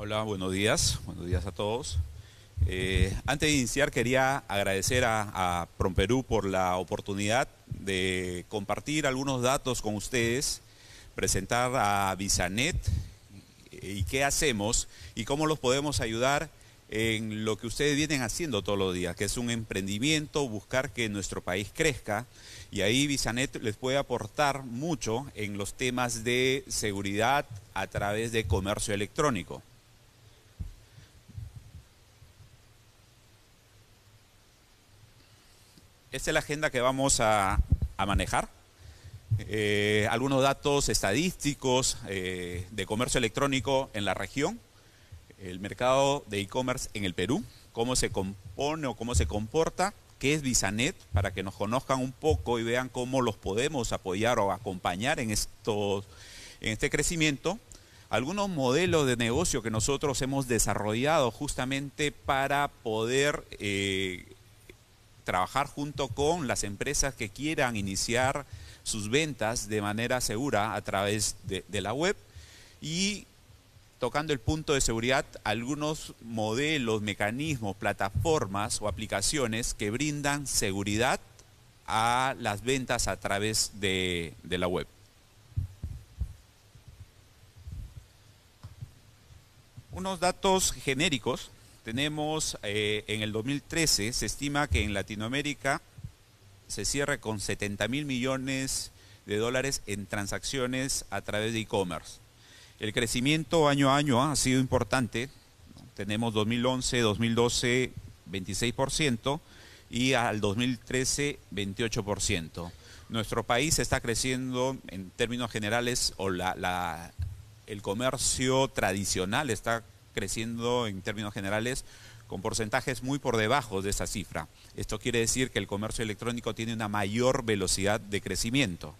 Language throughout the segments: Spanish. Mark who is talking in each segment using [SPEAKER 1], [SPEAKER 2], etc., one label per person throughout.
[SPEAKER 1] Hola, buenos días. Buenos días a todos. Eh, antes de iniciar, quería agradecer a, a Promperú por la oportunidad de compartir algunos datos con ustedes, presentar a Visanet eh, y qué hacemos y cómo los podemos ayudar en lo que ustedes vienen haciendo todos los días, que es un emprendimiento, buscar que nuestro país crezca. Y ahí Visanet les puede aportar mucho en los temas de seguridad a través de comercio electrónico. Esta es la agenda que vamos a, manejar. Eh, algunos datos estadísticos eh, de comercio electrónico en la región, el mercado de e-commerce en el Perú, cómo se compone o cómo se comporta, qué es Visanet, para que nos conozcan un poco y vean cómo los podemos apoyar o acompañar en, este crecimiento. Algunos modelos de negocio que nosotros hemos desarrollado justamente para poder eh, trabajar junto con las empresas que quieran iniciar sus ventas de manera segura a través de, la web y tocando el punto de seguridad, algunos modelos, mecanismos, plataformas o aplicaciones que brindan seguridad a las ventas a través de, de la web. Unos datos genéricos tenemos eh, en el 2013, se estima que en Latinoamérica se cierre con 70 mil millones de dólares en transacciones a través de e-commerce. El crecimiento año a año ha sido importante. Tenemos 2011, 2012, 26% y al 2013, 28%. Nuestro país está creciendo en términos generales o la, el comercio tradicional está creciendo en términos generales con porcentajes muy por debajo de esa cifra. Esto quiere decir que el comercio electrónico tiene una mayor velocidad de crecimiento.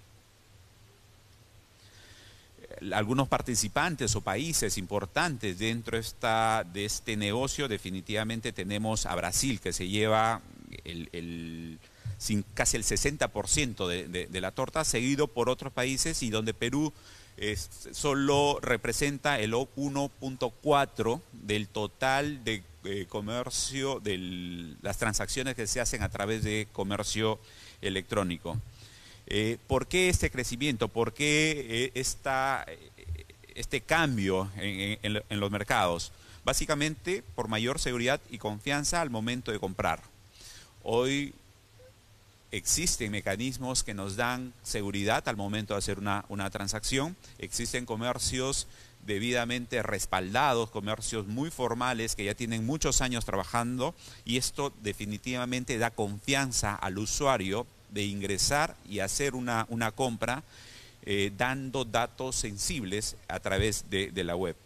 [SPEAKER 1] Eh, algunos participantes o países importantes dentro esta, de este negocio definitivamente tenemos a Brasil, que se lleva el, sin casi el 60% de la torta, seguido por otros países y donde Perú solo representa el 1.4 del total de eh, comercio, de las transacciones que se hacen a través de comercio electrónico. Eh, ¿Por qué este crecimiento? ¿Por qué eh, este cambio en los mercados? Básicamente por mayor seguridad y confianza al momento de comprar. Hoy existen mecanismos que nos dan seguridad al momento de hacer una, transacción, existen comercios debidamente respaldados, comercios muy formales que ya tienen muchos años trabajando y esto definitivamente da confianza al usuario de ingresar y hacer una, una compra eh, dando datos sensibles a través de, de la web.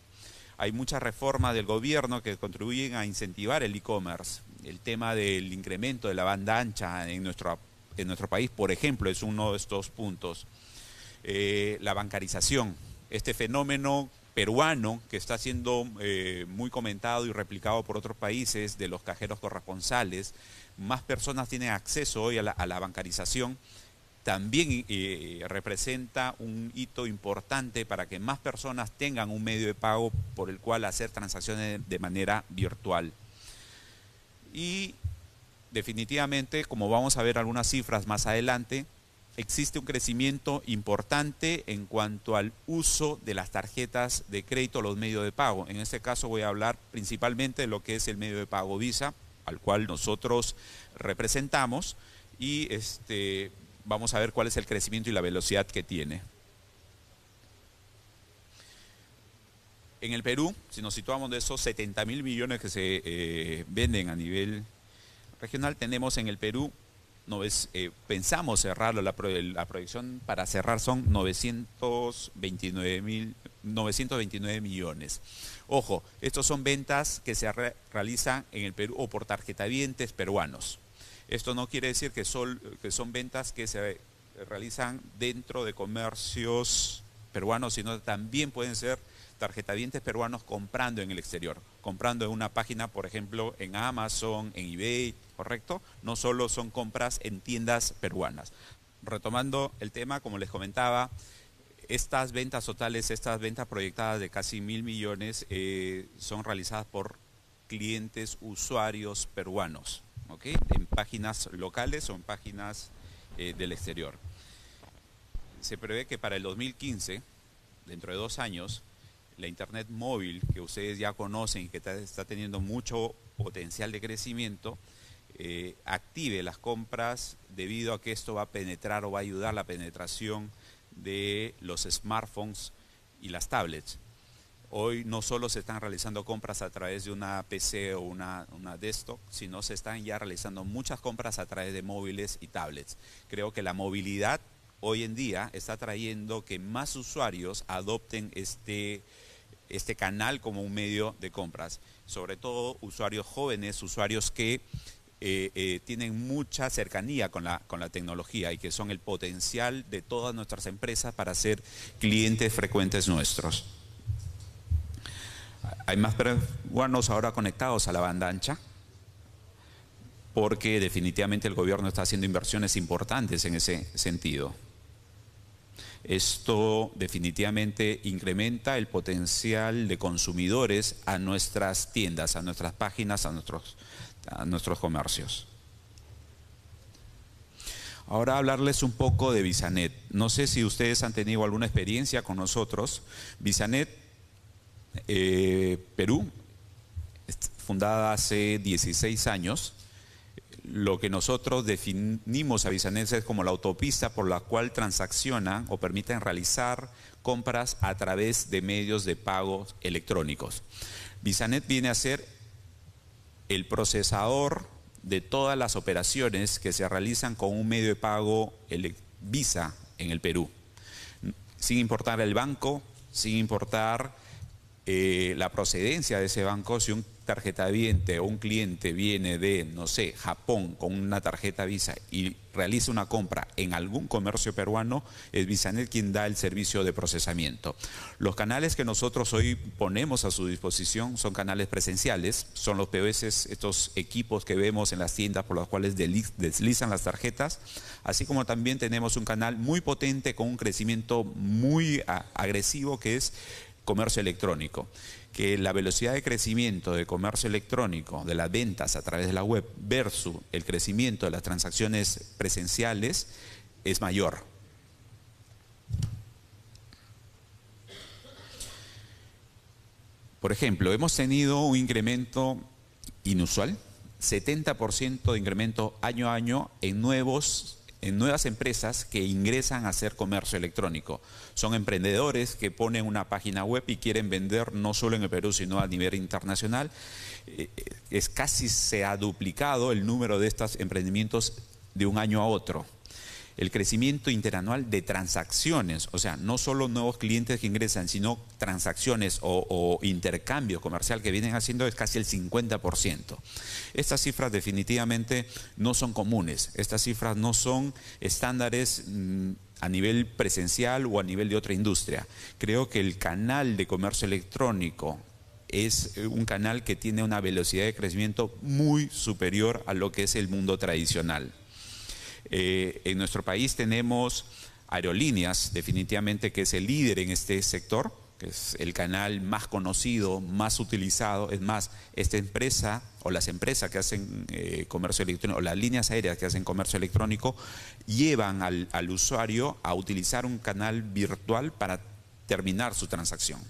[SPEAKER 1] Hay muchas reformas del gobierno que contribuyen a incentivar el e-commerce. El tema del incremento de la banda ancha en nuestro en nuestro país, por ejemplo, es uno de estos puntos. Eh, la bancarización, este fenómeno peruano que está siendo eh, muy comentado y replicado por otros países de los cajeros corresponsales, más personas tienen acceso hoy a la, bancarización, también eh, representa un hito importante para que más personas tengan un medio de pago por el cual hacer transacciones de manera virtual. Y definitivamente, como vamos a ver algunas cifras más adelante, existe un crecimiento importante en cuanto al uso de las tarjetas de crédito, los medios de pago. En este caso voy a hablar principalmente de lo que es el medio de pago Visa, al cual nosotros representamos, y este, vamos a ver cuál es el crecimiento y la velocidad que tiene. En el Perú, si nos situamos de esos 70 mil millones que se eh, venden a nivel regional tenemos en el Perú, no es, eh, pensamos cerrarlo, la, la, proyección para cerrar son 929, mil, 929 millones. Ojo, estos son ventas que se realizan en el Perú o por tarjetavientes peruanos. Esto no quiere decir que, sol, que son ventas que se realizan dentro de comercios peruanos, sino también pueden ser tarjetadientes peruanos comprando en el exterior, comprando en una página, por ejemplo, en Amazon, en eBay, ¿correcto? No solo son compras en tiendas peruanas. Retomando el tema, como les comentaba, estas ventas totales, estas ventas proyectadas de casi mil millones eh, son realizadas por clientes usuarios peruanos, ¿ok? En páginas locales o en páginas eh, del exterior. Se prevé que para el 2015 dentro de dos años, la Internet móvil que ustedes ya conocen y que está, teniendo mucho potencial de crecimiento, eh, active las compras debido a que esto va a penetrar o va a ayudar la penetración de los smartphones y las tablets. Hoy no solo se están realizando compras a través de una PC o una, una desktop, sino se están ya realizando muchas compras a través de móviles y tablets. Creo que la movilidad hoy en día está trayendo que más usuarios adopten este, este canal como un medio de compras, sobre todo usuarios jóvenes, usuarios que eh, eh, tienen mucha cercanía con la, con la tecnología y que son el potencial de todas nuestras empresas para ser clientes frecuentes nuestros. Hay más peruanos ahora conectados a la banda ancha porque definitivamente el gobierno está haciendo inversiones importantes en ese sentido. Esto definitivamente incrementa el potencial de consumidores a nuestras tiendas, a nuestras páginas, a nuestros, nuestros comercios. Ahora hablarles un poco de Visanet. No sé si ustedes han tenido alguna experiencia con nosotros. Visanet eh, Perú, fundada hace 16 años, lo que nosotros definimos a Visanet es como la autopista por la cual transaccionan o permiten realizar compras a través de medios de pago electrónicos. Visanet viene a ser el procesador de todas las operaciones que se realizan con un medio de pago Visa en el Perú, sin importar el banco, sin importar eh, la procedencia de ese banco, si un tarjeta viente o un cliente viene de, no sé, Japón con una tarjeta Visa y realiza una compra en algún comercio peruano, es Visanet quien da el servicio de procesamiento. Los canales que nosotros hoy ponemos a su disposición son canales presenciales, son los POS, estos equipos que vemos en las tiendas por los cuales deslizan las tarjetas, así como también tenemos un canal muy potente con un crecimiento muy agresivo que es comercio electrónico que la velocidad de crecimiento de comercio electrónico, de las ventas a través de la web, versus el crecimiento de las transacciones presenciales, es mayor. Por ejemplo, hemos tenido un incremento inusual, 70% de incremento año a año en nuevos en nuevas empresas que ingresan a hacer comercio electrónico. Son emprendedores que ponen una página web y quieren vender no solo en el Perú, sino a nivel internacional. Eh, eh, es casi se ha duplicado el número de estos emprendimientos de un año a otro el crecimiento interanual de transacciones, o sea, no solo nuevos clientes que ingresan, sino transacciones o, o intercambio comercial que vienen haciendo es casi el 50%. Estas cifras definitivamente no son comunes, estas cifras no son estándares... Mm, a nivel presencial o a nivel de otra industria. Creo que el canal de comercio electrónico es eh, un canal que tiene una velocidad de crecimiento muy superior a lo que es el mundo tradicional. Eh, en nuestro país tenemos aerolíneas, definitivamente que es el líder en este sector, que es el canal más conocido, más utilizado. Es más, esta empresa o las empresas que hacen eh, comercio electrónico, o las líneas aéreas que hacen comercio electrónico, llevan al, al usuario a utilizar un canal virtual para terminar su transacción.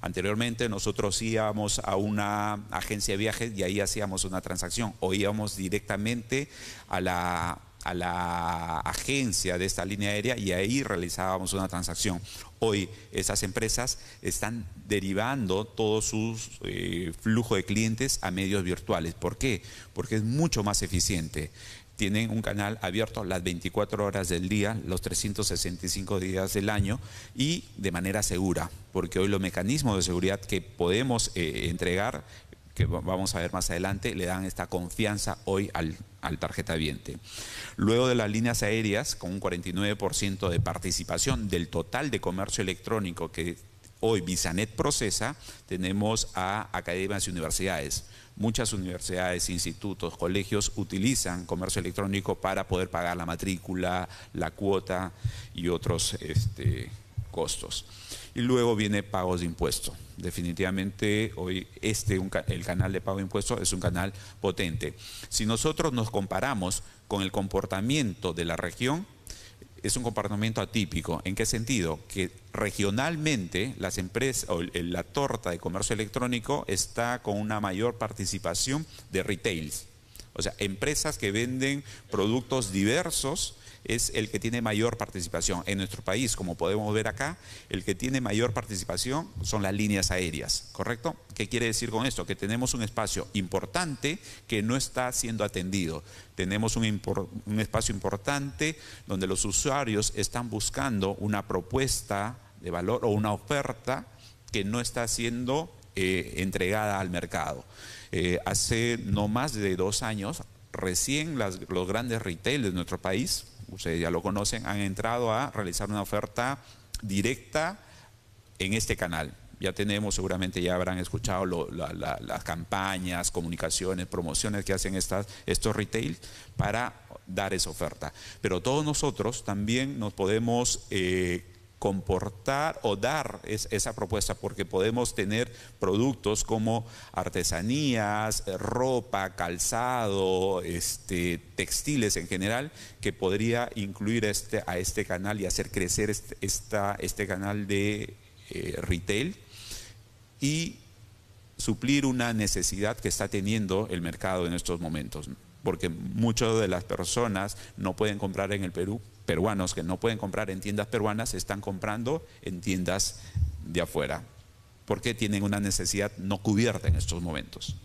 [SPEAKER 1] Anteriormente nosotros íbamos a una agencia de viajes y ahí hacíamos una transacción o íbamos directamente a la a la agencia de esta línea aérea y ahí realizábamos una transacción. Hoy esas empresas están derivando todo su eh, flujo de clientes a medios virtuales. ¿Por qué? Porque es mucho más eficiente. Tienen un canal abierto las 24 horas del día, los 365 días del año y de manera segura, porque hoy los mecanismos de seguridad que podemos eh, entregar que vamos a ver más adelante, le dan esta confianza hoy al, tarjeta viente. Luego de las líneas aéreas, con un 49% de participación del total de comercio electrónico que hoy Visanet procesa, tenemos a academias y universidades. Muchas universidades, institutos, colegios utilizan comercio electrónico para poder pagar la matrícula, la cuota y otros este, costos. Y luego viene pagos de impuestos Definitivamente hoy este, el canal de pago de impuestos es un canal potente. Si nosotros nos comparamos con el comportamiento de la región, es un comportamiento atípico. ¿En qué sentido? Que regionalmente las empresas o la torta de comercio electrónico está con una mayor participación de retails. O sea, empresas que venden productos diversos es el que tiene mayor participación. En nuestro país, como podemos ver acá, el que tiene mayor participación son las líneas aéreas, ¿correcto? ¿Qué quiere decir con esto? Que tenemos un espacio importante que no está siendo atendido. Tenemos un, espacio importante donde los usuarios están buscando una propuesta de valor o una oferta que no está siendo eh, entregada al mercado. Eh, hace no más de dos años, recién los grandes retailers de nuestro país ustedes ya lo conocen, han entrado a realizar una oferta directa en este canal. Ya tenemos, seguramente ya habrán escuchado las campañas, comunicaciones, promociones que hacen estas, estos retail para dar esa oferta. Pero todos nosotros también nos podemos eh, comportar o dar esa propuesta, porque podemos tener productos como artesanías, eh, ropa, calzado, este, textiles en general, que podría incluir este, a este canal y hacer crecer este, esta, este canal de eh, retail y suplir una necesidad que está teniendo el mercado en estos momentos porque muchas de las personas no pueden comprar en el Perú, peruanos que no pueden comprar en tiendas peruanas están comprando en tiendas de afuera, porque tienen una necesidad no cubierta en estos momentos.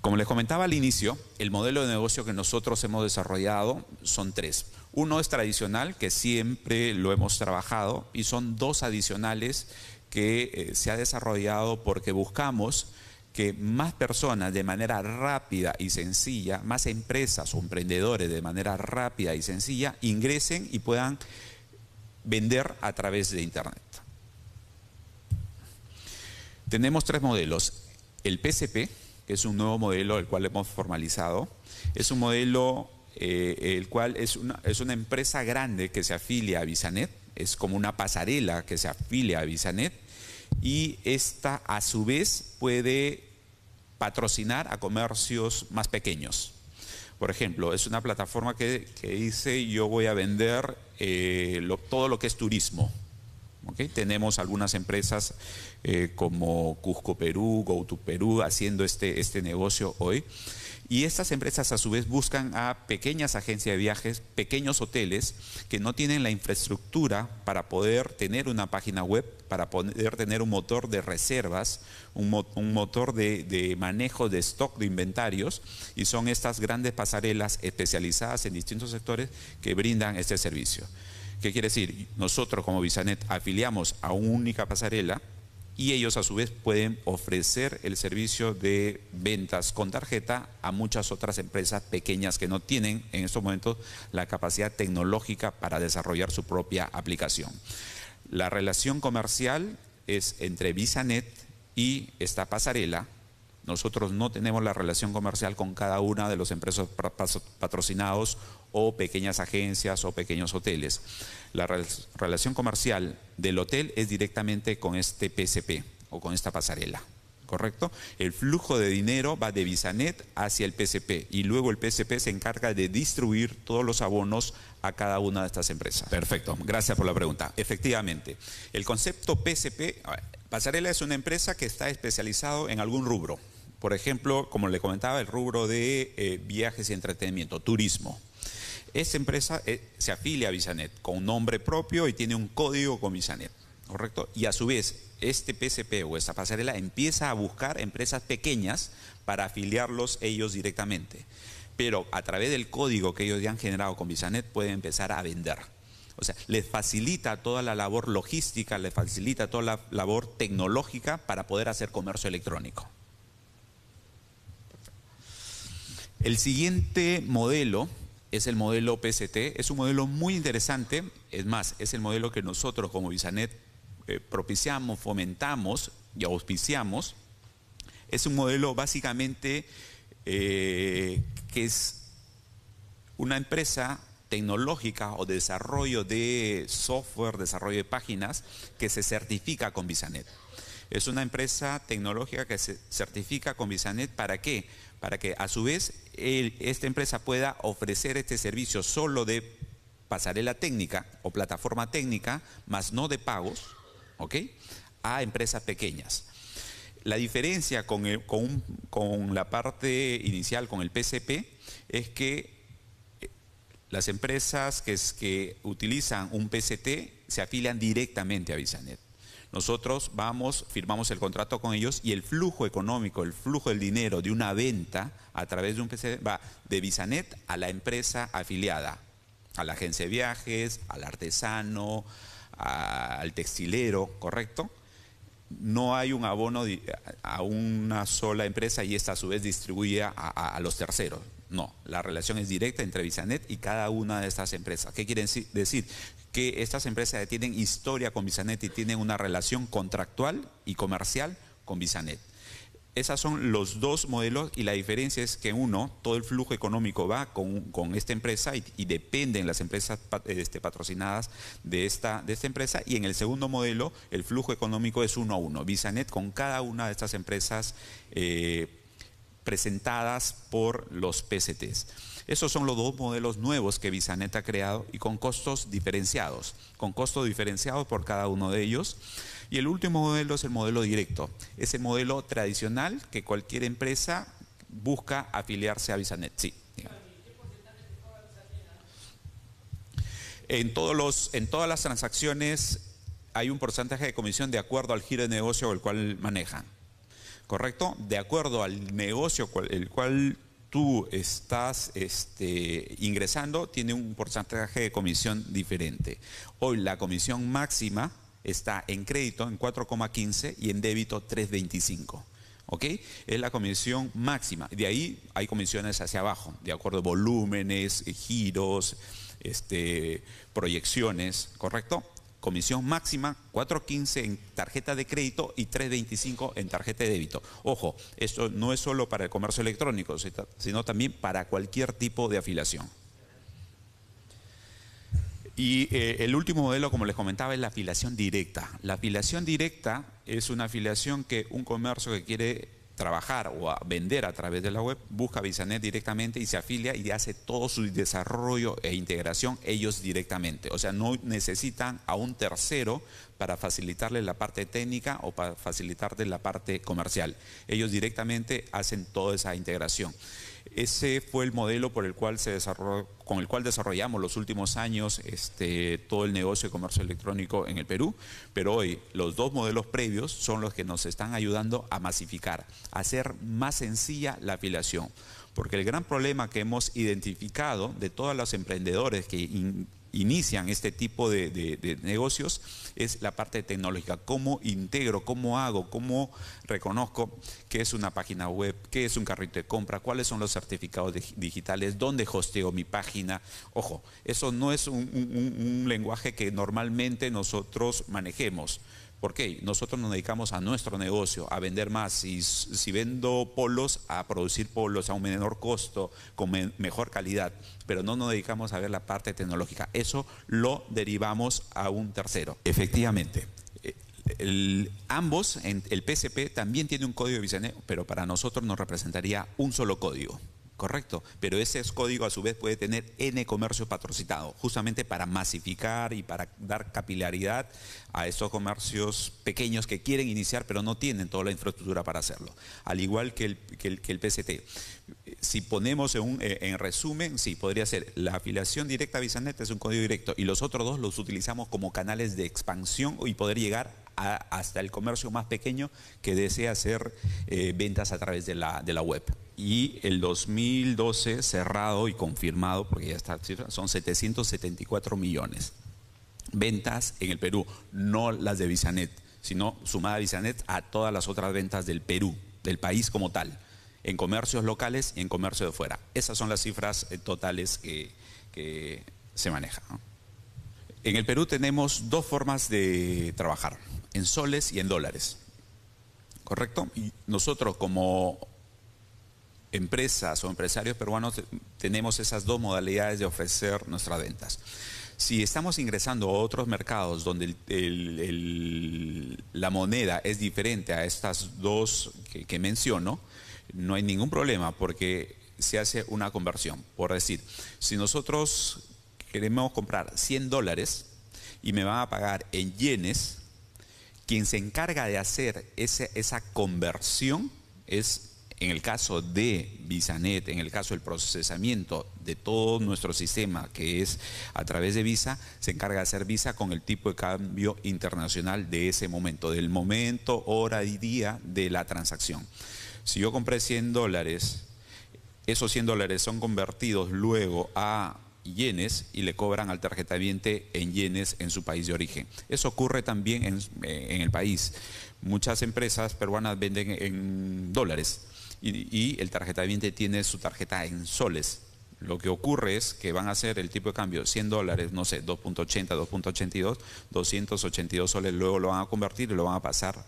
[SPEAKER 1] Como les comentaba al inicio, el modelo de negocio que nosotros hemos desarrollado son tres. Uno es tradicional, que siempre lo hemos trabajado, y son dos adicionales que eh, se ha desarrollado porque buscamos que más personas de manera rápida y sencilla, más empresas o emprendedores de manera rápida y sencilla ingresen y puedan vender a través de Internet. Tenemos tres modelos. El PCP, que es un nuevo modelo el cual hemos formalizado, es un modelo eh, el cual es una, es una empresa grande que se afilia a Visanet, es como una pasarela que se afilia a Visanet y esta a su vez puede patrocinar a comercios más pequeños. Por ejemplo, es una plataforma que, dice yo voy a vender eh, todo lo que es turismo. Tenemos algunas empresas eh, como Cusco Perú, to Perú haciendo este, este negocio hoy. Y estas empresas a su vez buscan a pequeñas agencias de viajes, pequeños hoteles que no tienen la infraestructura para poder tener una página web, para poder tener un motor de reservas, un, motor de, de, manejo de stock de inventarios y son estas grandes pasarelas especializadas en distintos sectores que brindan este servicio. ¿Qué quiere decir? Nosotros como Visanet afiliamos a una única pasarela y ellos a su vez pueden ofrecer el servicio de ventas con tarjeta a muchas otras empresas pequeñas que no tienen en estos momentos la capacidad tecnológica para desarrollar su propia aplicación. La relación comercial es entre VisaNet y esta pasarela. Nosotros no tenemos la relación comercial con cada una de los empresas patrocinados o pequeñas agencias o pequeños hoteles la relación comercial del hotel es directamente con este PSP o con esta pasarela. ¿correcto? El flujo de dinero va de Visanet hacia el PCP y luego el PCP se encarga de distribuir todos los abonos a cada una de estas empresas. Perfecto, gracias por la pregunta. Efectivamente, el concepto PCP, Pasarela es una empresa que está especializado en algún rubro. Por ejemplo, como le comentaba, el rubro de eh, viajes y entretenimiento, turismo. Esta empresa eh, se afilia a Visanet con nombre propio y tiene un código con Visanet, ¿correcto? Y a su vez, este PCP o esta pasarela empieza a buscar empresas pequeñas para afiliarlos ellos directamente. Pero a través del código que ellos ya han generado con Visanet pueden empezar a vender. O sea, les facilita toda la labor logística, les facilita toda la labor tecnológica para poder hacer comercio electrónico. El siguiente modelo es el modelo PST, es un modelo muy interesante, es más, es el modelo que nosotros como Visanet eh, propiciamos, fomentamos y auspiciamos. Es un modelo básicamente eh, que es una empresa tecnológica o de desarrollo de software, desarrollo de páginas, que se certifica con Visanet. Es una empresa tecnológica que se certifica con Visanet. ¿Para qué? Para que a su vez esta empresa pueda ofrecer este servicio solo de pasarela técnica o plataforma técnica, más no de pagos, ¿ok? A empresas pequeñas. La diferencia con, la parte inicial, con el PCP, es que eh, las empresas que, que, utilizan un PCT se afilian directamente a Visanet. Nosotros vamos, firmamos el contrato con ellos y el flujo económico, el flujo del dinero de una venta a través de un PC va de Visanet a la empresa afiliada, a la agencia de viajes, al artesano, al textilero, ¿correcto? No hay un abono a una sola empresa y esta a su vez distribuida a, a los terceros. No, la relación es directa entre Visanet y cada una de estas empresas. ¿Qué quieren decir? que estas empresas tienen historia con Visanet y tienen una relación contractual y comercial con Visanet. Esos son los dos modelos y la diferencia es que uno, todo el flujo económico va con, esta empresa y, dependen las empresas este, patrocinadas de esta, de esta empresa. Y en el segundo modelo, el flujo económico es uno a uno. Visanet con cada una de estas empresas eh, presentadas por los PCTs. Esos son los dos modelos nuevos que Visanet ha creado y con costos diferenciados, con costos diferenciados por cada uno de ellos. Y el último modelo es el modelo directo, es el modelo tradicional que cualquier empresa busca afiliarse a Visanet. Sí. En, todos los, en todas las transacciones hay un porcentaje de comisión de acuerdo al giro de negocio el cual manejan. ¿correcto? De acuerdo al negocio el cual tú estás este, ingresando, tiene un porcentaje de comisión diferente. Hoy la comisión máxima está en crédito en 4,15 y en débito 3,25. ¿ok? Es la comisión máxima. De ahí hay comisiones hacia abajo, de acuerdo a volúmenes, giros, este, proyecciones, ¿correcto? comisión máxima 4.15 en tarjeta de crédito y 3.25 en tarjeta de débito. Ojo, esto no es solo para el comercio electrónico, sino también para cualquier tipo de afiliación. Y eh, el último modelo, como les comentaba, es la afiliación directa. La afiliación directa es una afiliación que un comercio que quiere trabajar o a vender a través de la web, busca Visanet directamente y se afilia y hace todo su desarrollo e integración ellos directamente. O sea, no necesitan a un tercero para facilitarle la parte técnica o para facilitarle la parte comercial. Ellos directamente hacen toda esa integración. Ese fue el modelo por el cual se desarrolló, con el cual desarrollamos los últimos años este, todo el negocio de comercio electrónico en el Perú, pero hoy los dos modelos previos son los que nos están ayudando a masificar, a hacer más sencilla la afiliación. Porque el gran problema que hemos identificado de todos los emprendedores que inician este tipo de, negocios es la parte tecnológica. ¿Cómo integro? ¿Cómo hago? ¿Cómo reconozco qué es una página web? ¿Qué es un carrito de compra? ¿Cuáles son los certificados digitales? ¿Dónde hosteo mi página? Ojo, eso no es un lenguaje que normalmente nosotros manejemos. ¿Por qué? Nosotros nos dedicamos a nuestro negocio, a vender más. Si, si vendo polos, a producir polos a un menor costo, con mejor calidad, pero no nos dedicamos a ver la parte tecnológica. Eso lo derivamos a un tercero. Efectivamente, eh, el, ambos, el PCP también tiene un código de pero para nosotros nos representaría un solo código. Correcto, pero ese código a su vez puede tener N comercio patrocinado, justamente para masificar y para dar capilaridad a esos comercios pequeños que quieren iniciar pero no tienen toda la infraestructura para hacerlo, al igual que el, que el, PCT. Si ponemos en, eh, en, resumen, sí, podría ser la afiliación directa a Visanet es un código directo y los otros dos los utilizamos como canales de expansión y poder llegar hasta el comercio más pequeño que desea hacer eh, ventas a través de la, de la web. Y el 2012 cerrado y confirmado, porque ya está cifra, son 774 millones. Ventas en el Perú, no las de Visanet, sino sumada a Visanet a todas las otras ventas del Perú, del país como tal, en comercios locales y en comercio de fuera. Esas son las cifras eh, totales que, se manejan. En el Perú tenemos dos formas de trabajar en soles y en dólares. ¿Correcto? Y nosotros como empresas o empresarios peruanos tenemos esas dos modalidades de ofrecer nuestras ventas. Si estamos ingresando a otros mercados donde la moneda es diferente a estas dos que, que menciono, no hay ningún problema porque se hace una conversión. Por decir, si nosotros queremos comprar 100 dólares y me van a pagar en yenes, quien se encarga de hacer esa conversión es, en el caso de Visanet, en el caso del procesamiento de todo nuestro sistema que es a través de Visa, se encarga de hacer Visa con el tipo de cambio internacional de ese momento, del momento, hora y día de la transacción. Si yo compré 100 dólares, esos 100 dólares son convertidos luego a yenes y le cobran al tarjeta ambiente en yenes en su país de origen. Eso ocurre también en, eh, el país. Muchas empresas peruanas venden en dólares y, y el ambiente tiene su tarjeta en soles. Lo que ocurre es que van a hacer el tipo de cambio 100 dólares, no sé, 2.80, 2.82, 282 soles, luego lo van a convertir y lo van a pasar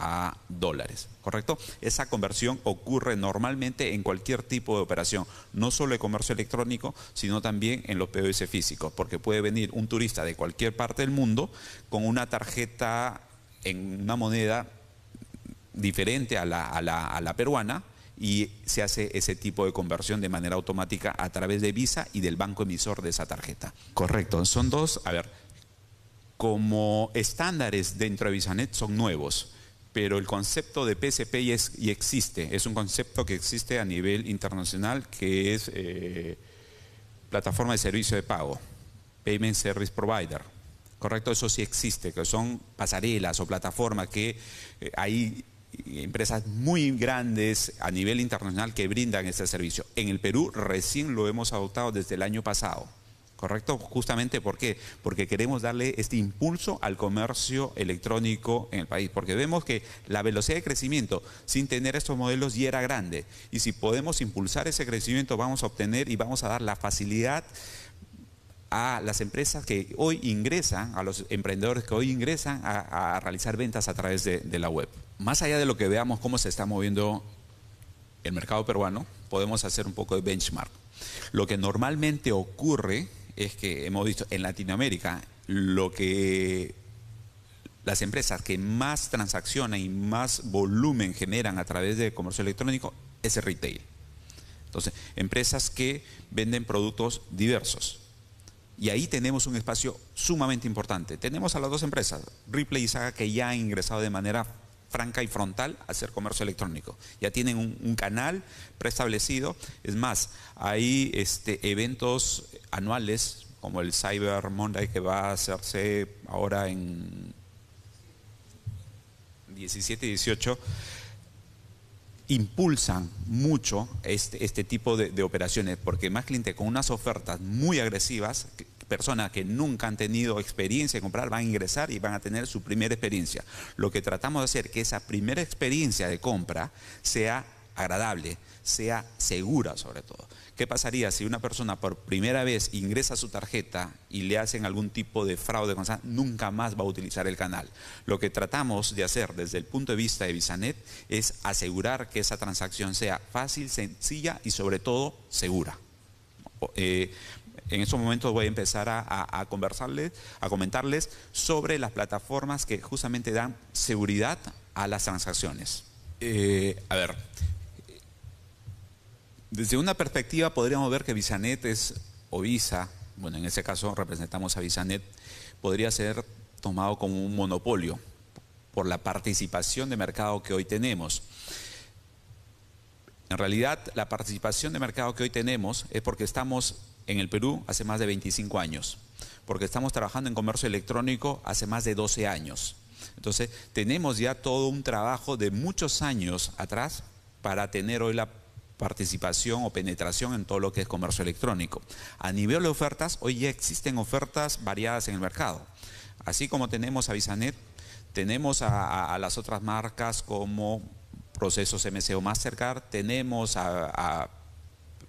[SPEAKER 1] a dólares, ¿correcto? Esa conversión ocurre normalmente en cualquier tipo de operación, no solo de comercio electrónico, sino también en los POS físicos, porque puede venir un turista de cualquier parte del mundo con una tarjeta en una moneda diferente a la, a la peruana, y se hace ese tipo de conversión de manera automática a través de Visa y del banco emisor de esa tarjeta. Correcto, son dos, a ver, como estándares dentro de VisaNet son nuevos pero el concepto de PSP y, existe, es un concepto que existe a nivel internacional que es eh, plataforma de servicio de pago, Payment Service Provider. Correcto, eso sí existe, que son pasarelas o plataformas que eh, hay empresas muy grandes a nivel internacional que brindan este servicio. En el Perú recién lo hemos adoptado desde el año pasado. ¿correcto? Justamente ¿por porque queremos darle este impulso al comercio electrónico en el país, porque vemos que la velocidad de crecimiento sin tener estos modelos ya era grande, y si podemos impulsar ese crecimiento vamos a obtener y vamos a dar la facilidad a las empresas que hoy ingresan, a los emprendedores que hoy ingresan a, realizar ventas a través de la web. Más allá de lo que veamos cómo se está moviendo el mercado peruano, podemos hacer un poco de benchmark. Lo que normalmente ocurre es que hemos visto en Latinoamérica lo que las empresas que más transaccionan y más volumen generan a través de comercio electrónico es el retail. Entonces, empresas que venden productos diversos. Y ahí tenemos un espacio sumamente importante. Tenemos a las dos empresas, Ripley y Saga, que ya han ingresado de manera franca y frontal a hacer comercio electrónico. Ya tienen un, canal preestablecido. Es más, hay este, eventos anuales como el Cyber Monday que va a hacerse ahora en 17 y 18 impulsan mucho este, este tipo de, operaciones, porque más cliente con unas ofertas muy agresivas personas que nunca han tenido experiencia en comprar van a ingresar y van a tener su primera experiencia. Lo que tratamos de hacer es que esa primera experiencia de compra sea agradable, sea segura sobre todo. ¿Qué pasaría si una persona por primera vez ingresa su tarjeta y le hacen algún tipo de fraude? Nunca más va a utilizar el canal. Lo que tratamos de hacer desde el punto de vista de Visanet es asegurar que esa transacción sea fácil, sencilla y sobre todo segura. Eh, en estos momentos voy a empezar a, conversarles, a comentarles sobre las plataformas que justamente dan seguridad a las transacciones. Eh, a ver, desde una perspectiva podríamos ver que Visanet es, o Visa, bueno, en ese caso representamos a Visanet, podría ser tomado como un monopolio por la participación de mercado que hoy tenemos. En realidad, la participación de mercado que hoy tenemos es porque estamos en el Perú hace más de 25 años, porque estamos trabajando en comercio electrónico hace más de 12 años. Entonces, tenemos ya todo un trabajo de muchos años atrás para tener hoy la participación o penetración en todo lo que es comercio electrónico. A nivel de ofertas, hoy ya existen ofertas variadas en el mercado. Así como tenemos a Visanet, tenemos a, las otras marcas como Procesos MCO Mastercard, tenemos a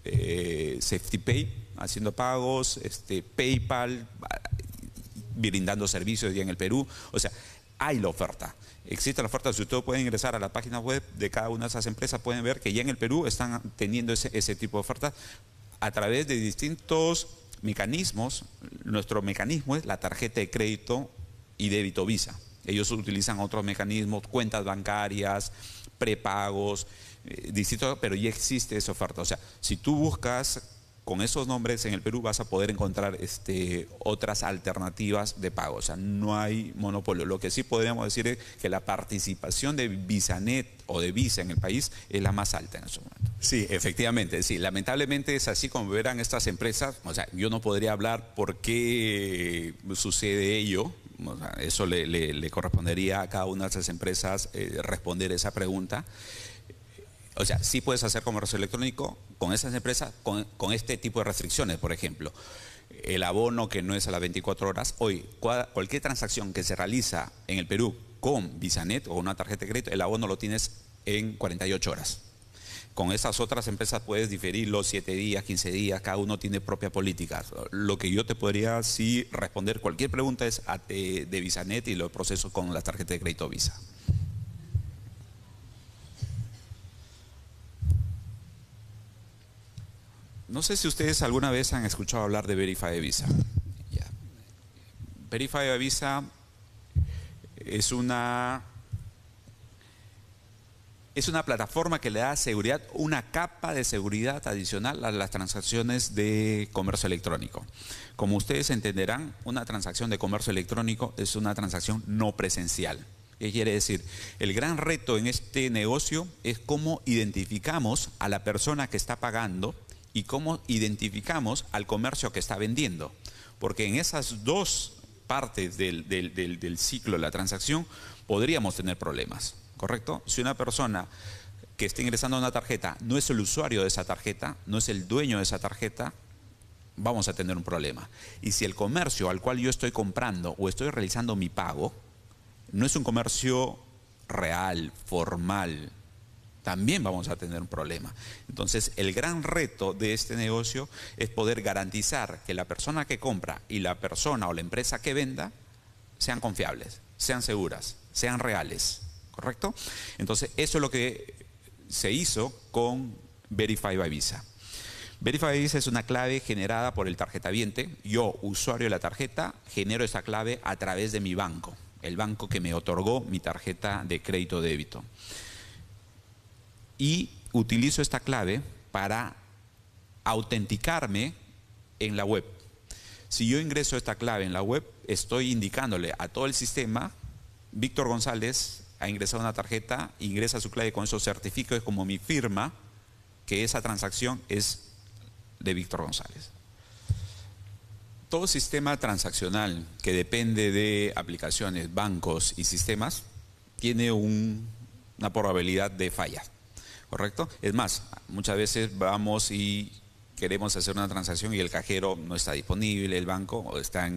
[SPEAKER 1] eh, Safety Pay, haciendo pagos, este, PayPal, brindando servicios ya en el Perú. O sea, hay la oferta. Existe la oferta, si ustedes pueden ingresar a la página web de cada una de esas empresas, pueden ver que ya en el Perú están teniendo ese, ese tipo de ofertas a través de distintos mecanismos. Nuestro mecanismo es la tarjeta de crédito y débito Visa. Ellos utilizan otros mecanismos, cuentas bancarias, prepagos, eh, distinto, pero ya existe esa oferta. O sea, si tú buscas con esos nombres en el Perú vas a poder encontrar este, otras alternativas de pago. O sea, no hay monopolio. Lo que sí podríamos decir es que la participación de Visanet o de Visa en el país es la más alta en su momento. Sí, efectivamente. Sí, lamentablemente es así como verán estas empresas. O sea, yo no podría hablar por qué sucede ello. eso le, correspondería a cada una de esas empresas eh, responder esa pregunta. O sea, sí puedes hacer comercio electrónico con esas empresas, con, este tipo de restricciones, por ejemplo. El abono que no es a las 24 horas. Hoy, cualquier transacción que se realiza en el Perú con Visanet o una tarjeta de crédito, el abono lo tienes en 48 horas. Con esas otras empresas puedes diferir los 7 días, 15 días, cada uno tiene propia política. Lo que yo te podría sí responder cualquier pregunta es eh, de Visanet y los procesos con la tarjeta de crédito Visa. No sé si ustedes alguna vez han escuchado hablar de Verify Visa. Verify Visa es una es una plataforma que le da seguridad, una capa de seguridad adicional a las transacciones de comercio electrónico. Como ustedes entenderán, una transacción de comercio electrónico es una transacción no presencial. ¿Qué quiere decir? El gran reto en este negocio es cómo identificamos a la persona que está pagando y cómo identificamos al comercio que está vendiendo. Porque en esas dos partes del, ciclo de la transacción podríamos tener problemas, ¿correcto? Si una persona que está ingresando a una tarjeta no es el usuario de esa tarjeta, no es el dueño de esa tarjeta, vamos a tener un problema. Y si el comercio al cual yo estoy comprando o estoy realizando mi pago no es un comercio real, formal, también vamos a tener un problema. Entonces, el gran reto de este negocio es poder garantizar que la persona que compra y la persona o la empresa que venda sean confiables, sean seguras, sean reales, ¿correcto? Entonces, eso es lo que se hizo con Verify by Visa. Verify by Visa es una clave generada por el tarjeta viente. Yo, usuario de la tarjeta, genero esa clave a través de mi banco, el banco que me otorgó mi tarjeta de crédito débito y utilizo esta clave para autenticarme en la web. Si yo ingreso esta clave en la web, estoy indicándole a todo el sistema, Víctor González ha ingresado una tarjeta, ingresa su clave con esos es como mi firma, que esa transacción es de Víctor González. Todo sistema transaccional que depende de aplicaciones, bancos y sistemas tiene una probabilidad de falla. ¿correcto? Es más, muchas veces vamos y queremos hacer una transacción y el cajero no está disponible, el banco está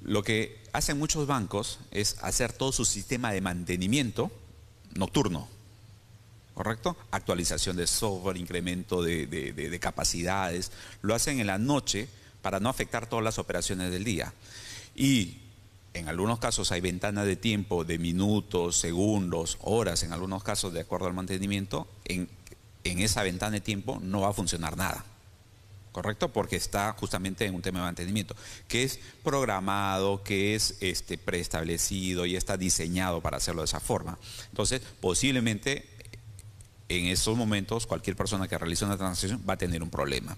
[SPEAKER 1] Lo que hacen muchos bancos es hacer todo su sistema de mantenimiento nocturno, ¿correcto? Actualización de software, incremento de, de, capacidades, lo hacen en la noche para no afectar todas las operaciones del día. Y en algunos casos hay ventanas de tiempo de minutos, segundos, horas, en algunos casos de acuerdo al mantenimiento, en, esa ventana de tiempo no va a funcionar nada. ¿correcto? Porque está justamente en un tema de mantenimiento, que es programado, que es este, preestablecido y está diseñado para hacerlo de esa forma. Entonces, posiblemente en esos momentos cualquier persona que realice una transacción va a tener un problema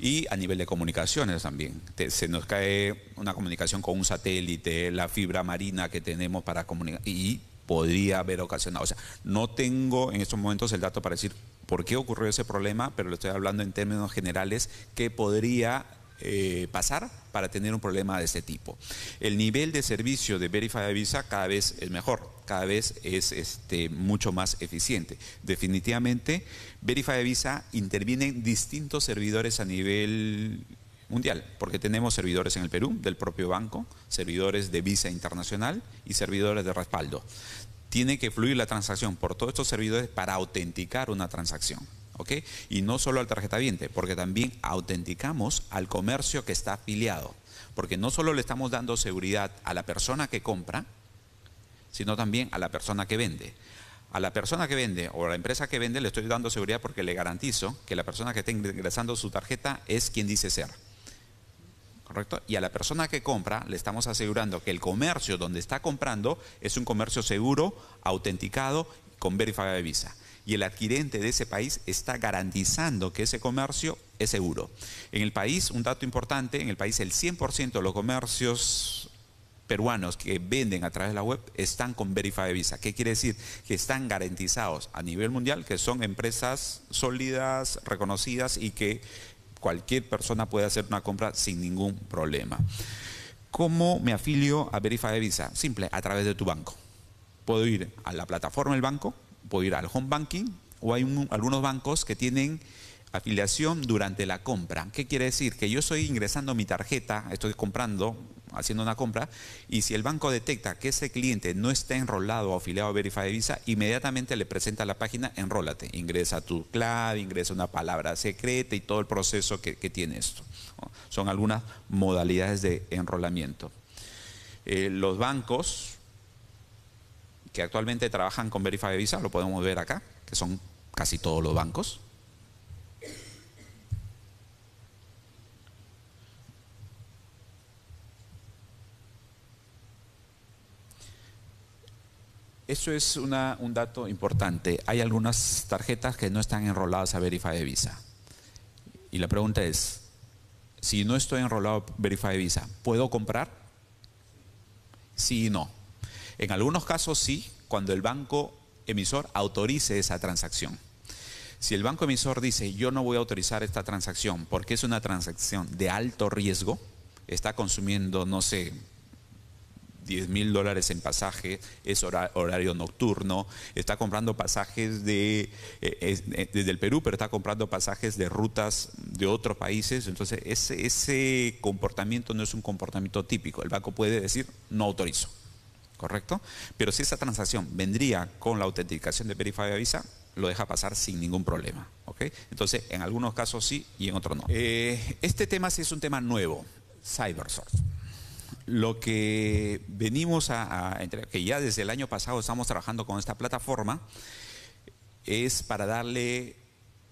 [SPEAKER 1] y a nivel de comunicaciones también. se nos cae una comunicación con un satélite, la fibra marina que tenemos para comunicar y podría haber ocasionado. O sea, no tengo en estos momentos el dato para decir por qué ocurrió ese problema, pero lo estoy hablando en términos generales que podría eh, pasar para tener un problema de este tipo. El nivel de servicio de Verify Visa cada vez es mejor, cada vez es este, mucho más eficiente. Definitivamente, Verify Visa interviene en distintos servidores a nivel mundial, porque tenemos servidores en el Perú, del propio banco, servidores de Visa Internacional y servidores de respaldo. Tiene que fluir la transacción por todos estos servidores para autenticar una transacción. Y no solo al tarjeta viente, porque también autenticamos al comercio que está afiliado, porque no solo le estamos dando seguridad a la persona que compra, sino también a la persona que vende. A la persona que vende o a la empresa que vende le estoy dando seguridad porque le garantizo que la persona que está ingresando su tarjeta es quien dice ser. ¿Correcto? Y a la persona que compra le estamos asegurando que el comercio donde está comprando es un comercio seguro, autenticado, con de Visa y el adquirente de ese país está garantizando que ese comercio es seguro. En el país, un dato importante, en el país el 100% de los comercios peruanos que venden a través de la web están con Verify Visa. ¿Qué quiere decir? Que están garantizados a nivel mundial, que son empresas sólidas, reconocidas y que cualquier persona puede hacer una compra sin ningún problema. ¿Cómo me afilio a Verify Visa? Simple, a través de tu banco. Puedo ir a la plataforma del banco, puedo ir al home banking o hay algunos bancos que tienen afiliación durante la compra. ¿Qué quiere decir? Que yo estoy ingresando mi tarjeta, estoy comprando, haciendo una compra, y si el banco detecta que ese cliente no está enrolado o afiliado a Verify Visa, inmediatamente le presenta la página, enrólate, ingresa tu clave, ingresa una palabra secreta y todo el proceso que, tiene esto. Son algunas modalidades de enrolamiento. Eh, los bancos que actualmente trabajan con Verify Visa, lo podemos ver acá, que son casi todos los bancos. Eso es un dato importante. Hay algunas tarjetas que no están enroladas a Verify Visa. Y la pregunta es, si no estoy enrolado a Verify Visa, ¿puedo comprar? Sí y no. En algunos casos sí, cuando el banco emisor autorice esa transacción. Si el banco emisor dice yo no voy a autorizar esta transacción porque es una transacción de alto riesgo, está consumiendo, no sé, 10 mil dólares en pasaje, es horario nocturno, está comprando pasajes de, eh, eh, desde el Perú, pero está comprando pasajes de rutas de otros países. Entonces, ese comportamiento no es un comportamiento típico. El banco puede decir, no autorizo. ¿correcto? Pero si esa transacción vendría con la autenticación de Verify Visa, lo deja pasar sin ningún problema, ¿ok? Entonces, en algunos casos sí y en otros no. Eh, este tema sí es un tema nuevo, Cybersource. Lo que venimos a, que ya desde el año pasado estamos trabajando con esta plataforma, es para darle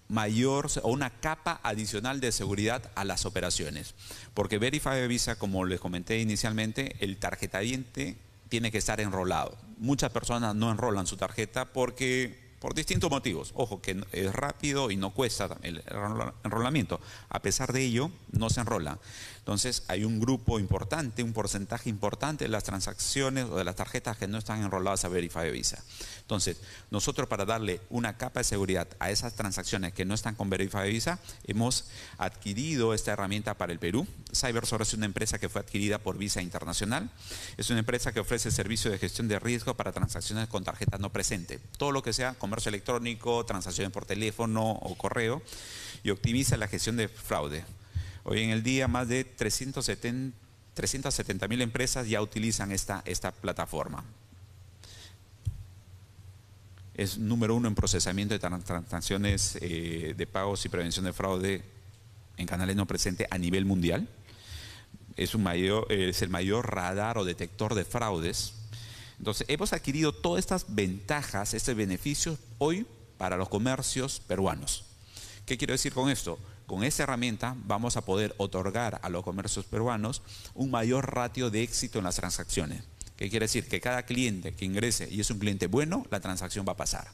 [SPEAKER 1] mayor o una capa adicional de seguridad a las operaciones. Porque Verify Visa, como les comenté inicialmente, el tarjetadiente tiene que estar enrolado. Muchas personas no enrolan su tarjeta porque por distintos motivos. Ojo, que es rápido y no cuesta el enrolamiento. A pesar de ello, no se enrola. Entonces hay un grupo importante, un porcentaje importante de las transacciones o de las tarjetas que no están enroladas a Verify Visa. Entonces, nosotros para darle una capa de seguridad a esas transacciones que no están con Verify Visa, hemos adquirido esta herramienta para el Perú. CyberSource es una empresa que fue adquirida por Visa Internacional. Es una empresa que ofrece servicio de gestión de riesgo para transacciones con tarjetas no presentes. Todo lo que sea comercio electrónico, transacciones por teléfono o correo y optimiza la gestión de fraude. Hoy en el día más de 370 empresas ya utilizan esta, plataforma. Es número uno en procesamiento de transacciones eh, de pagos y prevención de fraude en canales no presentes a nivel mundial. Es, es el mayor radar o detector de fraudes. Entonces, hemos adquirido todas estas ventajas, estos beneficios hoy para los comercios peruanos. ¿Qué quiero decir con esto? Con esta herramienta vamos a poder otorgar a los comercios peruanos un mayor ratio de éxito en las transacciones. ¿Qué quiere decir? Que cada cliente que ingrese y es un cliente bueno, la transacción va a pasar.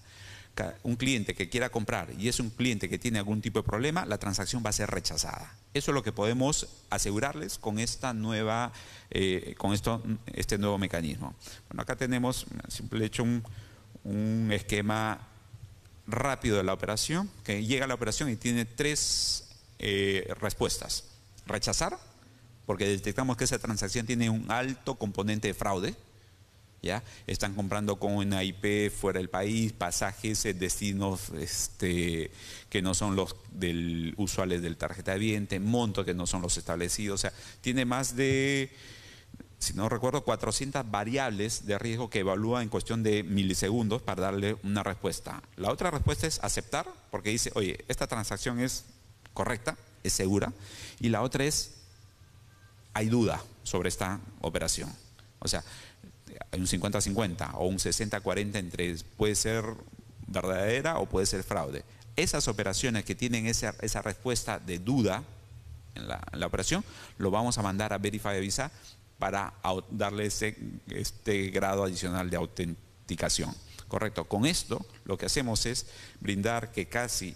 [SPEAKER 1] Un cliente que quiera comprar y es un cliente que tiene algún tipo de problema, la transacción va a ser rechazada. Eso es lo que podemos asegurarles con esta nueva, eh, con esto, este nuevo mecanismo. Bueno, acá tenemos, simple hecho, un esquema rápido de la operación, que llega a la operación y tiene tres eh, respuestas. Rechazar, porque detectamos que esa transacción tiene un alto componente de fraude. ¿ya? Están comprando con una IP fuera del país, pasajes, eh, destinos este, que no son los del, usuales del tarjeta de viente, montos que no son los establecidos. O sea, tiene más de si no recuerdo, 400 variables de riesgo que evalúa en cuestión de milisegundos para darle una respuesta. La otra respuesta es aceptar, porque dice, oye, esta transacción es correcta, es segura. Y la otra es, hay duda sobre esta operación. O sea, hay un 50-50 o un 60-40 entre, puede ser verdadera o puede ser fraude. Esas operaciones que tienen esa, respuesta de duda en la, operación, lo vamos a mandar a Verify Visa para darle este, este grado adicional de autenticación. Correcto. Con esto lo que hacemos es brindar que casi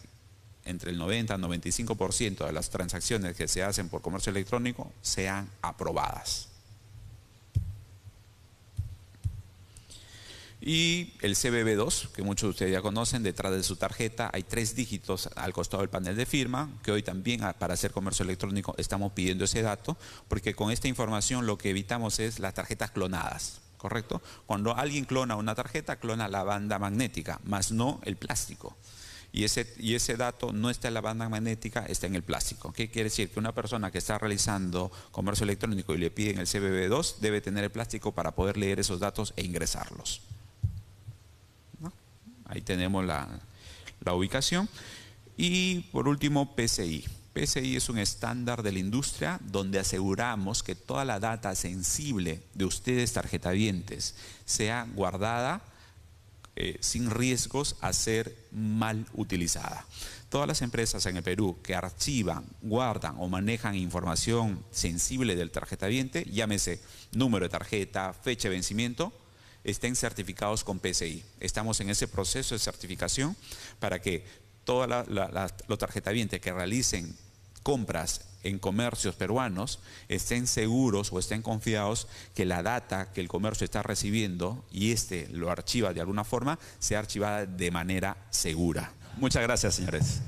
[SPEAKER 1] entre el 90 y 95% de las transacciones que se hacen por comercio electrónico sean aprobadas. Y el CBB2, que muchos de ustedes ya conocen, detrás de su tarjeta hay tres dígitos al costado del panel de firma, que hoy también ah, para hacer comercio electrónico estamos pidiendo ese dato, porque con esta información lo que evitamos es las tarjetas clonadas. ¿correcto? Cuando alguien clona una tarjeta, clona la banda magnética, más no el plástico. Y ese, dato no está en la banda magnética, está en el plástico. ¿Qué quiere decir? Que una persona que está realizando comercio electrónico y le piden el CBB2 debe tener el plástico para poder leer esos datos e ingresarlos. Ahí tenemos la, ubicación. Y por último, PCI. PCI es un estándar de la industria donde aseguramos que toda la data sensible de ustedes, tarjetavientes, sea guardada eh, sin riesgos a ser mal utilizada. Todas las empresas en el Perú que archivan, guardan o manejan información sensible del tarjetaviente, llámese número de tarjeta, fecha de vencimiento, estén certificados con PCI. Estamos en ese proceso de certificación para que todos los tarjetavientes que realicen compras en comercios peruanos estén seguros o estén confiados que la data que el comercio está recibiendo y este lo archiva de alguna forma, sea archivada de manera segura. Muchas gracias, señores.